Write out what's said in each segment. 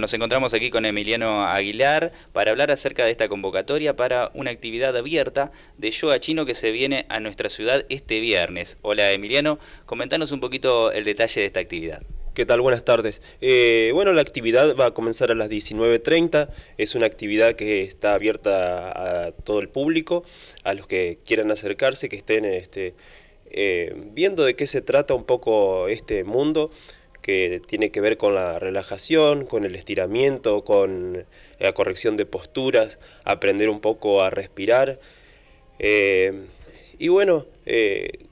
Nos encontramos aquí con Emiliano Aguilar para hablar acerca de esta convocatoria para una actividad abierta de yoga chino que se viene a nuestra ciudad este viernes. Hola Emiliano, comentanos un poquito el detalle de esta actividad. ¿Qué tal? Buenas tardes. Eh, bueno, la actividad va a comenzar a las 19.30. Es una actividad que está abierta a todo el público, a los que quieran acercarse, que estén este, eh, viendo de qué se trata un poco este mundo que tiene que ver con la relajación, con el estiramiento, con la corrección de posturas, aprender un poco a respirar. Eh, y bueno, eh,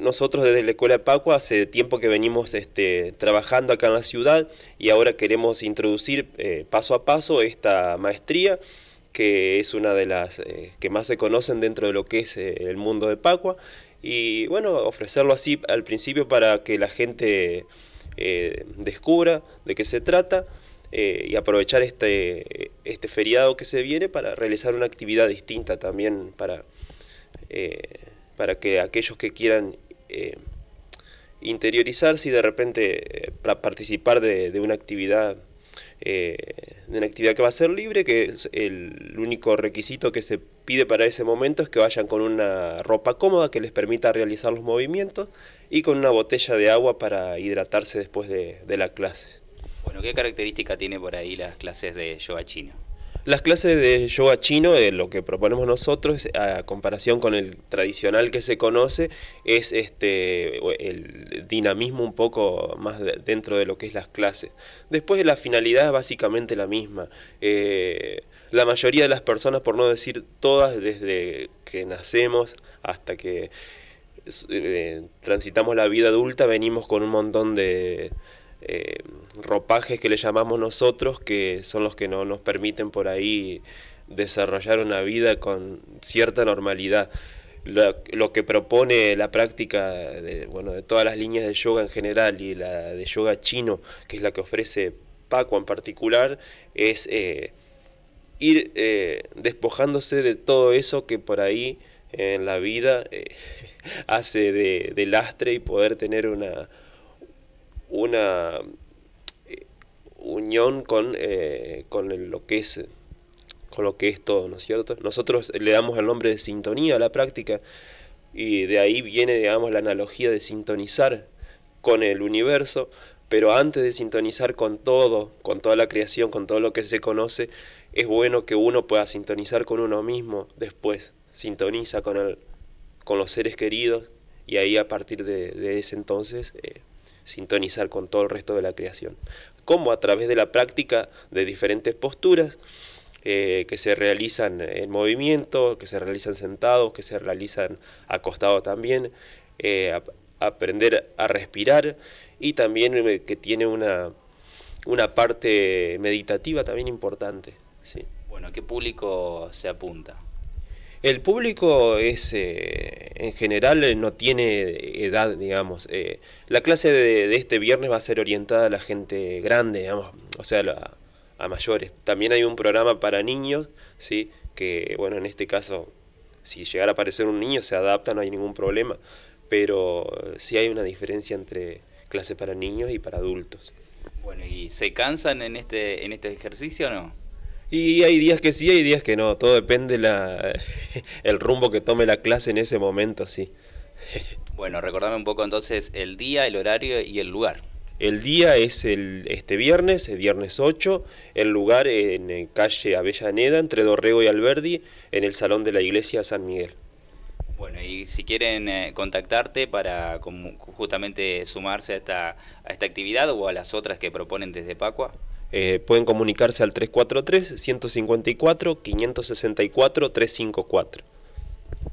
nosotros desde la Escuela de Pacua hace tiempo que venimos este, trabajando acá en la ciudad y ahora queremos introducir eh, paso a paso esta maestría que es una de las que más se conocen dentro de lo que es el mundo de Pacua y bueno, ofrecerlo así al principio para que la gente eh, descubra de qué se trata eh, y aprovechar este, este feriado que se viene para realizar una actividad distinta también para, eh, para que aquellos que quieran interiorizarse y de repente participar de, de una actividad eh, de una actividad que va a ser libre, que el único requisito que se pide para ese momento es que vayan con una ropa cómoda que les permita realizar los movimientos y con una botella de agua para hidratarse después de, la clase. Bueno, ¿qué característica tiene por ahí las clases de yoga chino? Las clases de yoga chino, eh, lo que proponemos nosotros, a comparación con el tradicional que se conoce, es este el dinamismo un poco más dentro de lo que es las clases. Después la finalidad es básicamente la misma. Eh, la mayoría de las personas, por no decir todas, desde que nacemos hasta que eh, transitamos la vida adulta, venimos con un montón de eh, ropajes que le llamamos nosotros, que son los que no nos permiten por ahí desarrollar una vida con cierta normalidad. Lo, que propone la práctica de, bueno, de todas las líneas de yoga en general y la de yoga chino, que es la que ofrece Paco en particular, es eh, ir eh, despojándose de todo eso que por ahí en la vida hace de lastre y poder tener una, una eh, unión con, eh, con lo que es con lo que es todo, ¿no es cierto? Nosotros le damos el nombre de sintonía a la práctica y de ahí viene, digamos, la analogía de sintonizar con el universo, pero antes de sintonizar con todo, con toda la creación, con todo lo que se conoce, es bueno que uno pueda sintonizar con uno mismo después, sintoniza con, con los seres queridos y ahí a partir de, ese entonces eh, sintonizar con todo el resto de la creación. Como a través de la práctica de diferentes posturas eh, que se realizan en movimiento, que se realizan sentados, que se realizan acostados también, eh, aprender a respirar y también eh, que tiene una, una parte meditativa también importante. ¿sí? Bueno, ¿a qué público se apunta? El público es, eh, en general, eh, no tiene edad, digamos. Eh, la clase de, este viernes va a ser orientada a la gente grande, digamos, o sea, a mayores. También hay un programa para niños, ¿sí? Que, bueno, en este caso, si llegara a aparecer un niño, se adapta, no hay ningún problema. Pero sí hay una diferencia entre clase para niños y para adultos. Bueno, ¿y se cansan en este, en este ejercicio o no? Y hay días que sí, hay días que no. Todo depende del el rumbo que tome la clase en ese momento, sí. Bueno, recordame un poco entonces el día, el horario y el lugar. El día es el, este viernes, el viernes 8, el lugar en, eh, calle Avellaneda, entre Dorrego y Alberdi, en el Salón de la Iglesia San Miguel. Bueno, y si quieren eh, contactarte para justamente sumarse a a esta actividad o a las otras que proponen desde Pacua. Eh, pueden comunicarse al 343-154-564-354.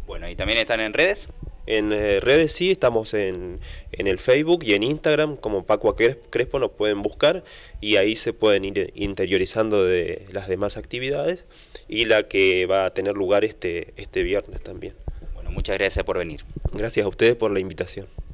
Bueno, ¿y también están en redes? En eh, redes sí, estamos en, el Facebook y en Instagram, como Paco Crespo nos pueden buscar y ahí se pueden ir interiorizando de las demás actividades y la que va a tener lugar este, este viernes también. Bueno, muchas gracias por venir. Gracias a ustedes por la invitación.